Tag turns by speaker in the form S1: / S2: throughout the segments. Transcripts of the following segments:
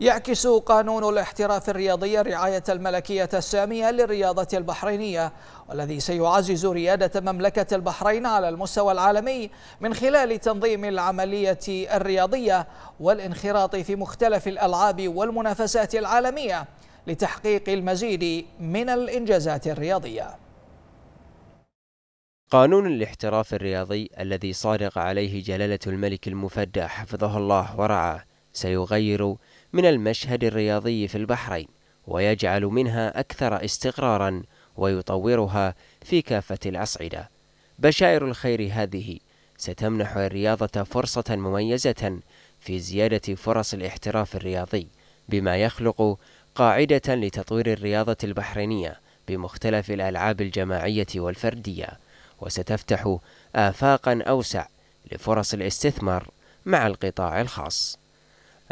S1: يعكس قانون الاحتراف الرياضي رعاية الملكية السامية للرياضة البحرينية والذي سيعزز ريادة مملكة البحرين على المستوى العالمي من خلال تنظيم العملية الرياضية والانخراط في مختلف الألعاب والمنافسات العالمية لتحقيق المزيد من الإنجازات الرياضية
S2: قانون الاحتراف الرياضي الذي صادق عليه جلالة الملك المفدى حفظه الله ورعاه سيغير من المشهد الرياضي في البحرين ويجعل منها أكثر استقرارا ويطورها في كافة الأصعدة بشائر الخير هذه ستمنح الرياضة فرصة مميزة في زيادة فرص الاحتراف الرياضي بما يخلق قاعدة لتطوير الرياضة البحرينية بمختلف الألعاب الجماعية والفردية وستفتح آفاقا أوسع لفرص الاستثمار مع القطاع الخاص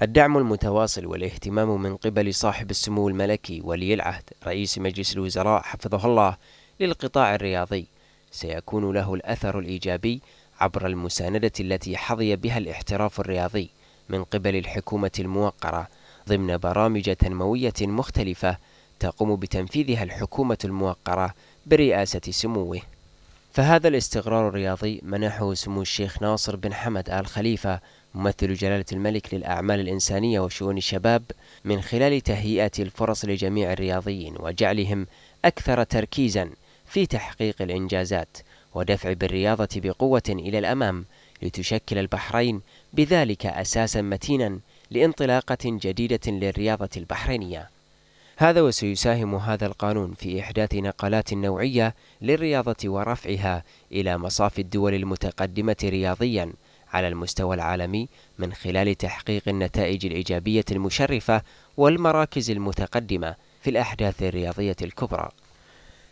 S2: الدعم المتواصل والاهتمام من قبل صاحب السمو الملكي ولي العهد رئيس مجلس الوزراء حفظه الله للقطاع الرياضي سيكون له الأثر الإيجابي عبر المساندة التي حظي بها الاحتراف الرياضي من قبل الحكومة الموقرة ضمن برامج تنموية مختلفة تقوم بتنفيذها الحكومة الموقرة برئاسة سموه فهذا الاستقرار الرياضي منحه سمو الشيخ ناصر بن حمد آل خليفة ممثل جلالة الملك للأعمال الإنسانية وشؤون الشباب من خلال تهيئة الفرص لجميع الرياضيين وجعلهم أكثر تركيزا في تحقيق الإنجازات ودفع بالرياضة بقوة إلى الأمام لتشكل البحرين بذلك أساسا متينا لانطلاقة جديدة للرياضة البحرينية هذا وسيساهم هذا القانون في إحداث نقلات نوعية للرياضة ورفعها إلى مصاف الدول المتقدمة رياضيا على المستوى العالمي من خلال تحقيق النتائج الإيجابية المشرفة والمراكز المتقدمة في الأحداث الرياضية الكبرى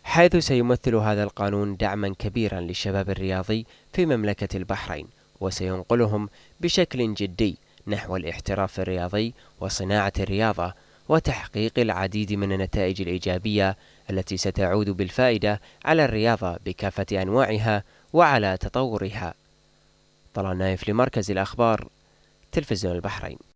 S2: حيث سيمثل هذا القانون دعما كبيرا للشباب الرياضي في مملكة البحرين وسينقلهم بشكل جدي نحو الاحتراف الرياضي وصناعة الرياضة وتحقيق العديد من النتائج الإيجابية التي ستعود بالفائدة على الرياضة بكافة أنواعها وعلى تطورها طلال نايف لمركز الأخبار تلفزيون البحرين